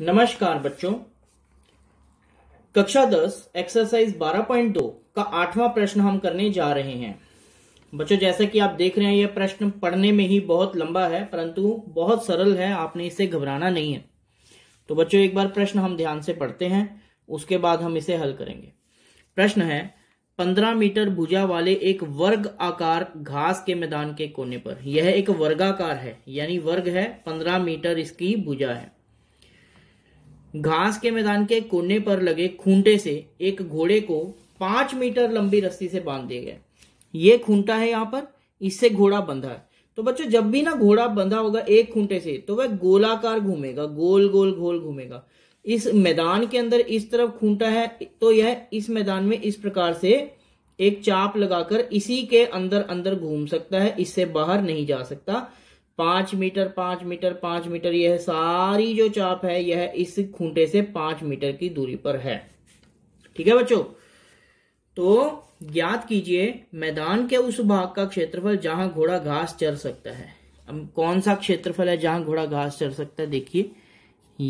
नमस्कार बच्चों कक्षा 10 एक्सरसाइज 12.2 का आठवां प्रश्न हम करने जा रहे हैं बच्चों जैसा कि आप देख रहे हैं यह प्रश्न पढ़ने में ही बहुत लंबा है परंतु बहुत सरल है आपने इसे घबराना नहीं है तो बच्चों एक बार प्रश्न हम ध्यान से पढ़ते हैं उसके बाद हम इसे हल करेंगे प्रश्न है पंद्रह मीटर भुजा वाले एक वर्ग आकार घास के मैदान के कोने पर यह एक वर्गाकार है यानी वर्ग है पंद्रह मीटर इसकी भुजा है घास के मैदान के कोने पर लगे खूंटे से एक घोड़े को पांच मीटर लंबी रस्सी से बांध दिया गया ये खूंटा है यहाँ पर इससे घोड़ा बंधा है तो बच्चों जब भी ना घोड़ा बंधा होगा एक खूंटे से तो वह गोलाकार घूमेगा गोल गोल गोल घूमेगा इस मैदान के अंदर इस तरफ खूंटा है तो यह इस मैदान में इस प्रकार से एक चाप लगाकर इसी के अंदर अंदर घूम सकता है इससे बाहर नहीं जा सकता पांच मीटर पांच मीटर पांच मीटर यह सारी जो चाप है यह इस खूंटे से पांच मीटर की दूरी पर है ठीक है बच्चों तो ज्ञात कीजिए मैदान के उस भाग का क्षेत्रफल जहां घोड़ा घास चल सकता है अब कौन सा क्षेत्रफल है जहां घोड़ा घास चल सकता है देखिए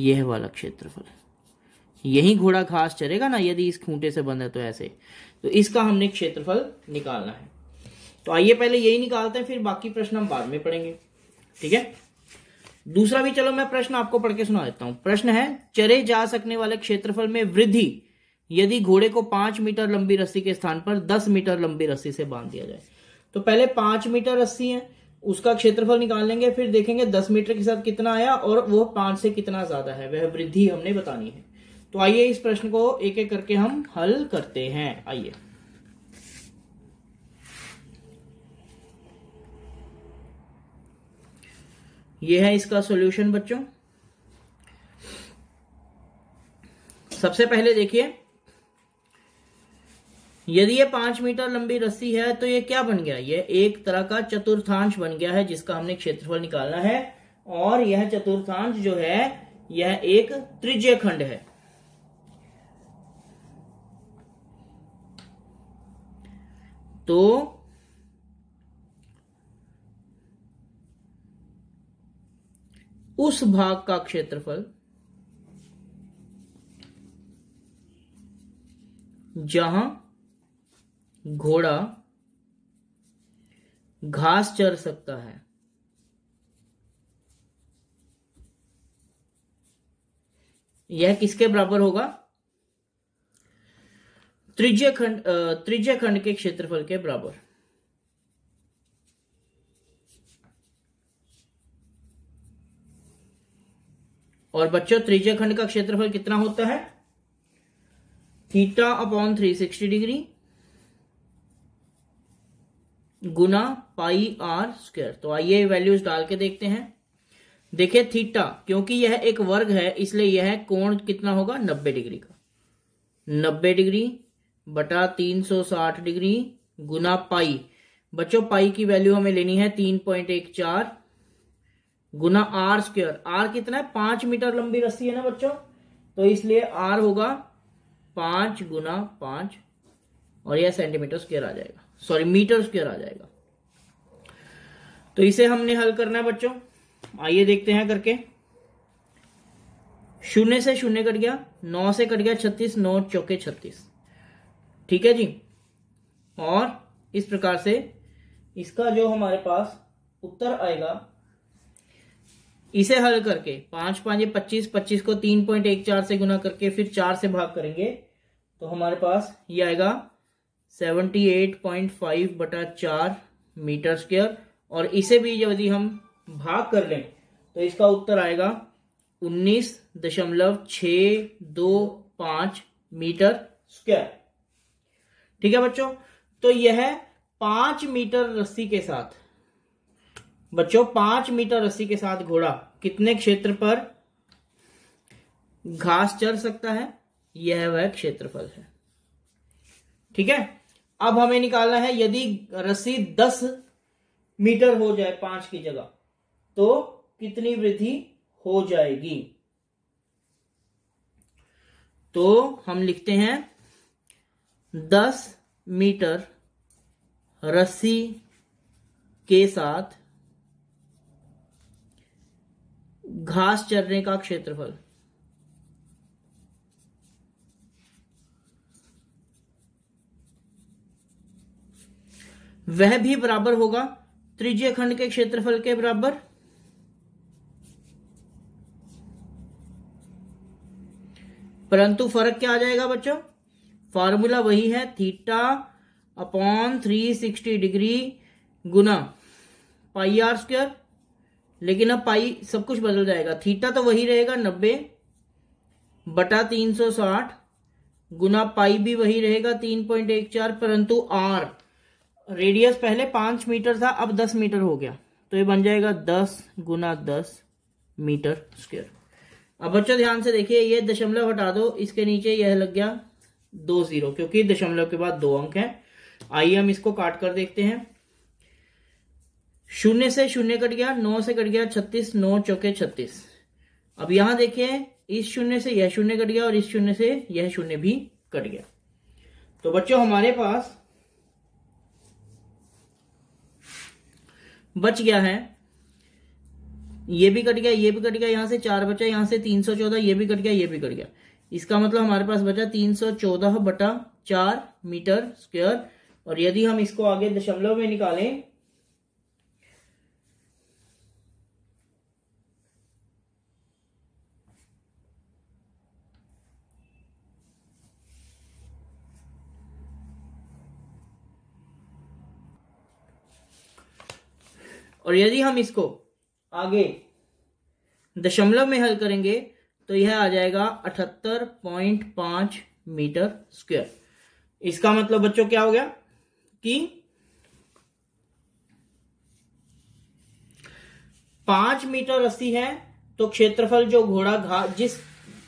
यह वाला क्षेत्रफल यही घोड़ा घास चरेगा ना यदि इस खूंटे से है तो ऐसे तो इसका हमने क्षेत्रफल निकालना है तो आइए पहले यही निकालते हैं फिर बाकी प्रश्न हम बाद में पढ़ेंगे ठीक है दूसरा भी चलो मैं प्रश्न आपको पढ़ के सुना देता हूं प्रश्न है चरे जा सकने वाले क्षेत्रफल में वृद्धि यदि घोड़े को पांच मीटर लंबी रस्सी के स्थान पर दस मीटर लंबी रस्सी से बांध दिया जाए तो पहले पांच मीटर रस्सी है उसका क्षेत्रफल निकाल लेंगे फिर देखेंगे दस मीटर के साथ कितना आया और वह पांच से कितना ज्यादा है वह वृद्धि हमने बतानी है तो आइए इस प्रश्न को एक एक करके हम हल करते हैं आइए ये है इसका सॉल्यूशन बच्चों सबसे पहले देखिए यदि ये पांच मीटर लंबी रस्सी है तो ये क्या बन गया ये एक तरह का चतुर्थांश बन गया है जिसका हमने क्षेत्रफल निकालना है और यह चतुर्थांश जो है यह एक त्रिज्य खंड है तो उस भाग का क्षेत्रफल जहां घोड़ा घास चर सकता है यह किसके बराबर होगा त्रिज्य खंड त्रिज्य खंड के क्षेत्रफल के बराबर और बच्चों त्रिज्य खंड का क्षेत्रफल कितना होता है theta upon three sixty degree गुना पाई आर स्क्वायर तो आइए वैल्यूज डाल के देखते हैं देखिये थीटा क्योंकि यह एक वर्ग है इसलिए यह कोण कितना होगा नब्बे डिग्री का नब्बे डिग्री बटा तीन सौ साठ डिग्री गुना पाई बच्चों पाई की वैल्यू हमें लेनी है तीन पॉइंट एक चार गुना आर स्क्वेयर आर कितना है पांच मीटर लंबी रस्सी है ना बच्चों तो इसलिए आर होगा पांच गुना पांच और यह सेंटीमीटर स्क्वेयर आ जाएगा सॉरी मीटर स्क्वेयर आ जाएगा तो इसे हमने हल करना है बच्चों आइए देखते हैं करके शून्य से शून्य कट गया नौ से कट गया छत्तीस नौ चौके छत्तीस ठीक है जी और इस प्रकार से इसका जो हमारे पास उत्तर आएगा इसे हल करके पांच पांच पच्चीस पच्चीस को तीन पॉइंट एक चार से गुना करके फिर चार से भाग करेंगे तो हमारे पास ये आएगा सेवेंटी एट पॉइंट फाइव बटा चार मीटर स्क्वेयर और इसे भी यदि हम भाग कर लें तो इसका उत्तर आएगा उन्नीस दशमलव छ दो पांच मीटर स्क्वेयर ठीक है बच्चों तो यह पांच मीटर रस्सी के साथ बच्चों पांच मीटर रस्सी के साथ घोड़ा कितने क्षेत्र पर घास चर सकता है यह वह क्षेत्रफल है ठीक है अब हमें निकालना है यदि रस्सी दस मीटर हो जाए पांच की जगह तो कितनी वृद्धि हो जाएगी तो हम लिखते हैं दस मीटर रस्सी के साथ घास चरने का क्षेत्रफल वह भी बराबर होगा त्रिज्य खंड के क्षेत्रफल के बराबर परंतु फर्क क्या आ जाएगा बच्चों फार्मूला वही है theta upon three sixty degree गुना पाई आर स्क्वायर लेकिन अब पाई सब कुछ बदल जाएगा थीटा तो वही रहेगा नब्बे बटा तीन सौ साठ गुना पाई भी वही रहेगा तीन पॉइंट एक चार परंतु आर रेडियस पहले पांच मीटर था अब दस मीटर हो गया तो ये बन जाएगा दस गुना दस मीटर स्क्वेयर अब बच्चों ध्यान से देखिए ये दशमलव हटा दो इसके नीचे यह लग गया दो जीरो क्योंकि दशमलव के बाद दो अंक है आइए हम इसको काट कर देखते हैं शून्य से शून्य कट गया नौ से कट गया छत्तीस नौ चौके छत्तीस अब यहां देखिए इस शून्य से यह शून्य कट गया और इस शून्य से यह शून्य भी कट गया तो बच्चों हमारे पास बच गया है ये भी कट गया ये भी कट गया यहां से चार बचा यहां से तीन सौ चौदह ये भी कट गया ये भी कट गया इसका मतलब हमारे पास बचा तीन सौ चौदह बटा चार मीटर स्क्वेयर और यदि हम इसको आगे दशमलव में निकालें और यदि हम इसको आगे दशमलव में हल करेंगे तो यह आ जाएगा अठहत्तर पॉइंट पांच मीटर स्क्वायर इसका मतलब बच्चों क्या हो गया कि पांच मीटर रस्सी है तो क्षेत्रफल जो घोड़ा घास जिस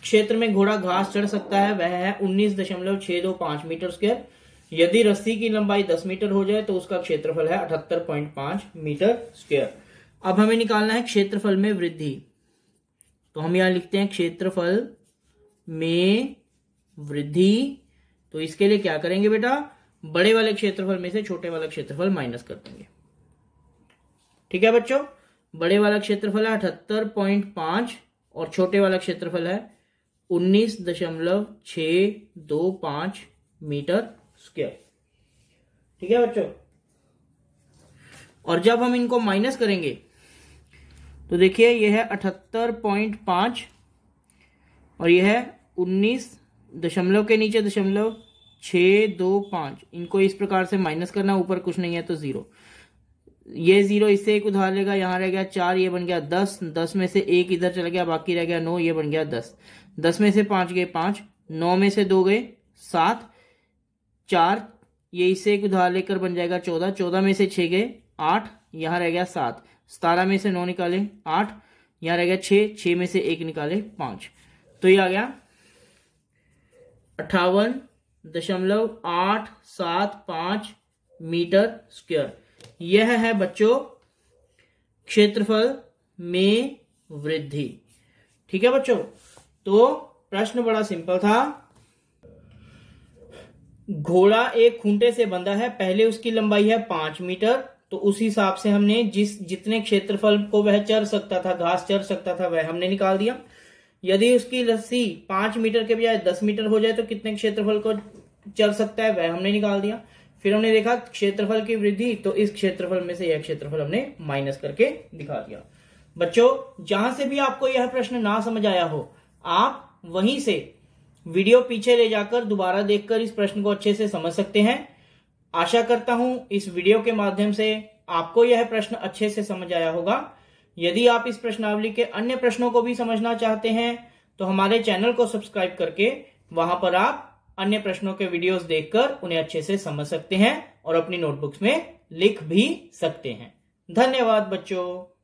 क्षेत्र में घोड़ा घास चढ़ सकता है वह है उन्नीस दशमलव छह दो पांच मीटर स्क्वायर यदि रस्सी की लंबाई 10 मीटर हो जाए तो उसका क्षेत्रफल है 78.5 मीटर स्क्वायर अब हमें निकालना है क्षेत्रफल में वृद्धि तो हम यहां लिखते हैं क्षेत्रफल में वृद्धि तो इसके लिए क्या करेंगे बेटा बड़े वाले क्षेत्रफल में से छोटे वाला क्षेत्रफल माइनस कर देंगे ठीक है बच्चों बड़े वाला क्षेत्रफल है अठहत्तर पॉइंट पांच और छोटे वाला क्षेत्रफल है उन्नीस दशमलव छ दो पांच मीटर स्क्वेयर ठीक है बच्चों और जब हम इनको माइनस करेंगे तो देखिए यह है अठहत्तर पॉइंट पांच और यह है उन्नीस दशमलव के नीचे दशमलव छ दो पांच इनको इस प्रकार से माइनस करना ऊपर कुछ नहीं है तो जीरो ये जीरो इससे एक उधार लेगा यहां रह गया चार ये बन गया दस दस में से एक इधर चला गया बाकी रह गया नौ ये बन गया दस दस में से पांच गए पांच नौ में से दो गए सात चार ये इसे एक उधार लेकर बन जाएगा चौदह चौदह में से छह गए आठ यहाँ रह गया सात सतारह में से नौ निकाले आठ यहाँ रह गया छह छः में से एक निकाले पांच तो ये आ गया अठावन दशमलव आठ सात पांच मीटर स्क्वायर यह है बच्चों क्षेत्रफल में वृद्धि ठीक है बच्चों तो प्रश्न बड़ा सिंपल था घोड़ा एक खूंटे से बंधा है पहले उसकी लंबाई है पांच मीटर तो उस हिसाब से हमने जिस जितने क्षेत्रफल को वह चर सकता था घास चर सकता था वह हमने निकाल दिया यदि उसकी लस्सी पांच मीटर के बजाय दस मीटर हो जाए तो कितने क्षेत्रफल को चर सकता है वह हमने निकाल दिया फिर हमने देखा क्षेत्रफल की वृद्धि तो इस क्षेत्रफल में से यह क्षेत्रफल हमने माइनस करके दिखा दिया बच्चों जहां से भी आपको यह प्रश्न ना समझ आया हो आप वहीं से वीडियो पीछे ले जाकर दोबारा देखकर इस प्रश्न को अच्छे से समझ सकते हैं आशा करता हूं इस वीडियो के माध्यम से आपको यह प्रश्न अच्छे से समझ आया होगा यदि आप इस प्रश्नावली के अन्य प्रश्नों को भी समझना चाहते हैं तो हमारे चैनल को सब्सक्राइब करके वहां पर आप अन्य प्रश्नों के वीडियोस देखकर उन्हें अच्छे से समझ सकते हैं और अपनी नोटबुक्स में लिख भी सकते हैं धन्यवाद बच्चों